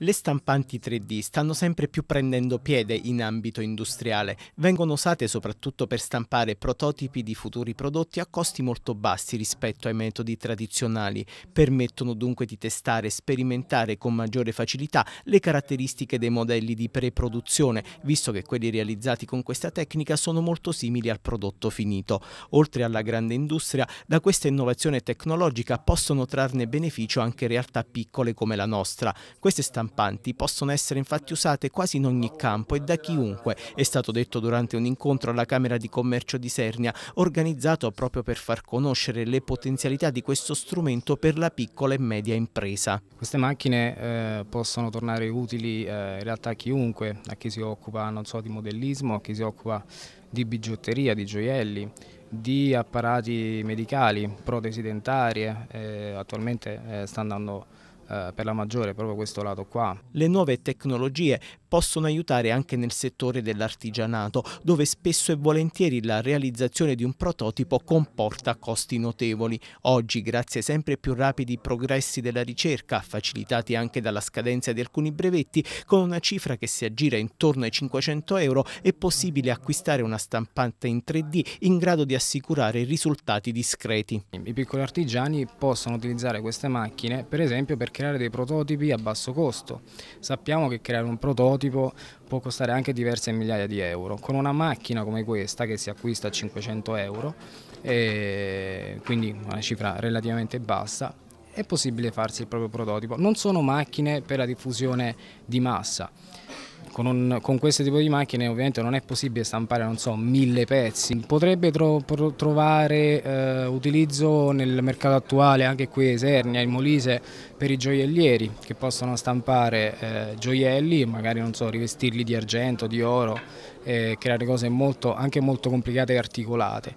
Le stampanti 3D stanno sempre più prendendo piede in ambito industriale, vengono usate soprattutto per stampare prototipi di futuri prodotti a costi molto bassi rispetto ai metodi tradizionali, permettono dunque di testare e sperimentare con maggiore facilità le caratteristiche dei modelli di pre-produzione, visto che quelli realizzati con questa tecnica sono molto simili al prodotto finito. Oltre alla grande industria, da questa innovazione tecnologica possono trarne beneficio anche realtà piccole come la nostra. Queste stampanti rampanti possono essere infatti usate quasi in ogni campo e da chiunque, è stato detto durante un incontro alla Camera di Commercio di Sernia, organizzato proprio per far conoscere le potenzialità di questo strumento per la piccola e media impresa. Queste macchine eh, possono tornare utili eh, in realtà a chiunque, a chi si occupa so, di modellismo, a chi si occupa di bigiotteria, di gioielli, di apparati medicali, protesi dentarie, eh, attualmente eh, sta andando eh, per la maggiore proprio questo lato qua. Le nuove tecnologie possono aiutare anche nel settore dell'artigianato, dove spesso e volentieri la realizzazione di un prototipo comporta costi notevoli. Oggi, grazie ai sempre più rapidi progressi della ricerca, facilitati anche dalla scadenza di alcuni brevetti, con una cifra che si aggira intorno ai 500 euro è possibile acquistare una stampante in 3D in grado di assicurare risultati discreti. I piccoli artigiani possono utilizzare queste macchine per esempio per creare dei prototipi a basso costo. Sappiamo che creare un prototipo prototipo può costare anche diverse migliaia di euro. Con una macchina come questa che si acquista a 500 euro, quindi una cifra relativamente bassa, è possibile farsi il proprio prototipo. Non sono macchine per la diffusione di massa con, un, con, questo tipo di macchine ovviamente non è possibile stampare non so, mille pezzi, potrebbe tro, pro, trovare eh, utilizzo nel mercato attuale anche qui a Esernia, in Molise per i gioiellieri che possono stampare eh, gioielli, magari non so, rivestirli di argento, di oro, eh, creare cose molto, anche molto complicate e articolate.